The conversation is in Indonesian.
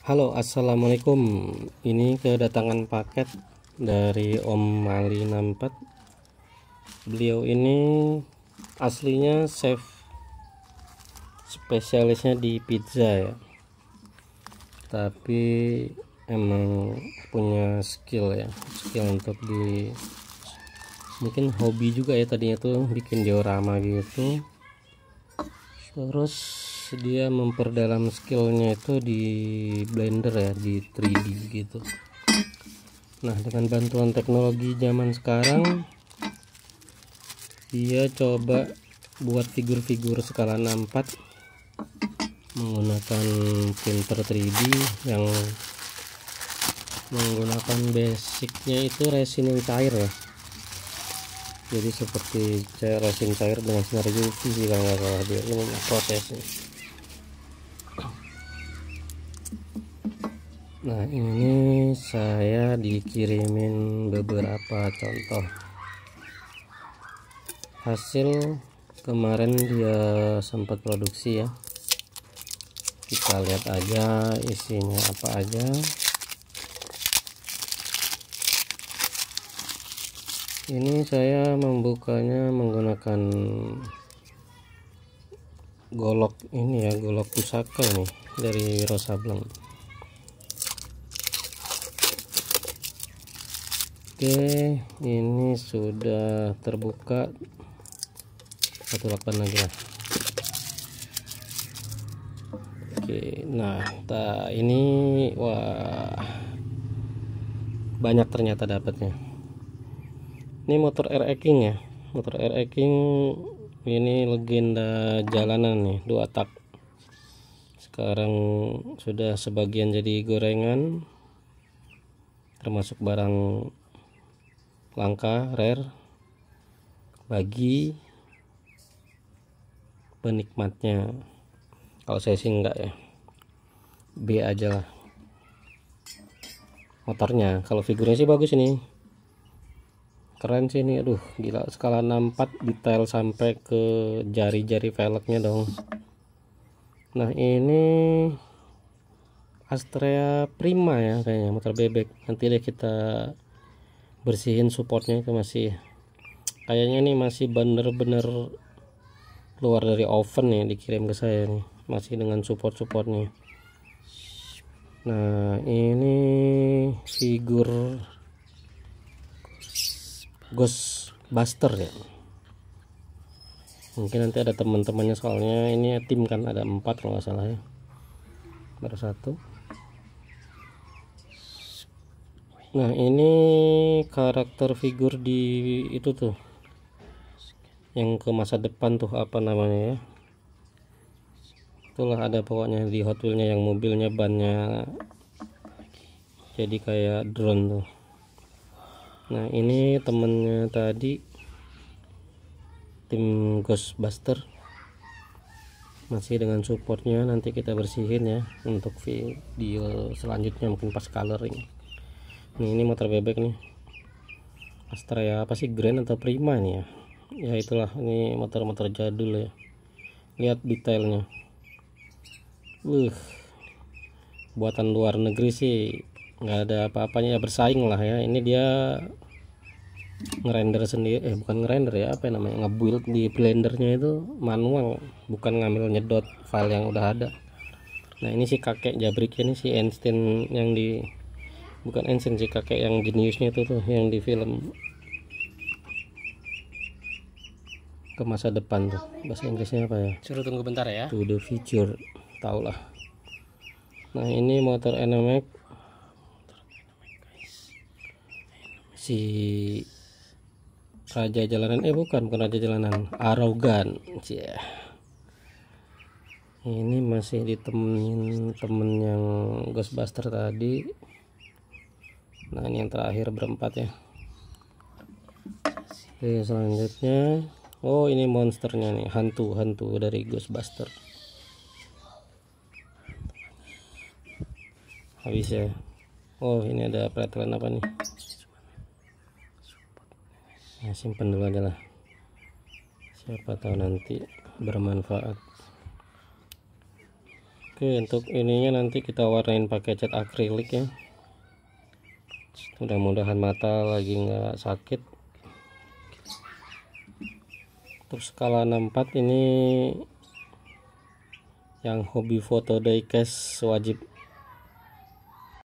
Halo assalamualaikum ini kedatangan paket dari Om Mali 64 beliau ini aslinya chef spesialisnya di pizza ya tapi emang punya skill ya skill untuk di mungkin hobi juga ya tadinya tuh bikin diorama gitu terus dia memperdalam skillnya itu di blender ya di 3D gitu nah dengan bantuan teknologi zaman sekarang dia coba buat figur-figur skala 64 menggunakan printer 3D yang menggunakan basicnya itu resin yang cair ya jadi seperti resin cair dengan sinar UV sih kalau nggak salah dia ini prosesnya Nah ini saya dikirimin beberapa contoh hasil kemarin dia sempat produksi ya kita lihat aja isinya apa aja ini saya membukanya menggunakan golok ini ya golok pusaka nih dari Rosa Blanc Oke ini sudah terbuka satu 18 lagi lah Oke nah ta, ini wah banyak ternyata dapatnya ini motor RE King ya motor RE King ini legenda jalanan nih dua tak sekarang sudah sebagian jadi gorengan termasuk barang langka rare bagi penikmatnya kalau saya sih enggak ya B aja lah motornya kalau figurnya sih bagus ini keren sih ini aduh gila skala 64 detail sampai ke jari-jari velgnya dong nah ini Astrea Prima ya kayaknya motor bebek nanti deh kita bersihin supportnya itu masih kayaknya nih masih bener-bener keluar dari oven ya dikirim ke saya nih masih dengan support-supportnya nah ini figur Ghostbuster ya mungkin nanti ada teman-temannya soalnya ini tim kan ada empat kalau nggak salah ya baru satu Nah ini karakter figur di itu tuh yang ke masa depan tuh apa namanya ya itulah ada pokoknya di Hot wheelnya yang mobilnya bannya jadi kayak drone tuh nah ini temennya tadi tim Ghostbuster masih dengan supportnya nanti kita bersihin ya untuk video selanjutnya mungkin pas coloring nih ini motor bebek nih Astra ya apa sih Grand atau Prima nih ya ya itulah ini motor-motor jadul ya lihat detailnya uh buatan luar negeri sih nggak ada apa-apanya ya bersaing lah ya ini dia ngerender sendiri eh bukan ngerender ya apa namanya ngebuild di blendernya itu manual bukan ngambil nyedot file yang udah ada nah ini si kakek jabriknya ini si Einstein yang di bukan Ensign sih kakek yang jeniusnya itu tuh yang di film ke masa depan tuh bahasa Inggrisnya apa ya suruh tunggu bentar ya to the future tau lah nah ini motor NMX si raja jalanan eh bukan bukan raja jalanan arogan yeah. ini masih ditemenin temen yang Ghostbuster tadi nah ini yang terakhir berempat ya oke selanjutnya oh ini monsternya nih hantu-hantu dari Ghostbuster habis ya oh ini ada peraturan apa nih nah, simpen dulu aja lah siapa tahu nanti bermanfaat oke untuk ininya nanti kita warnain pakai cat akrilik ya mudah-mudahan mata lagi nggak sakit untuk skala 64 ini yang hobi foto diecast wajib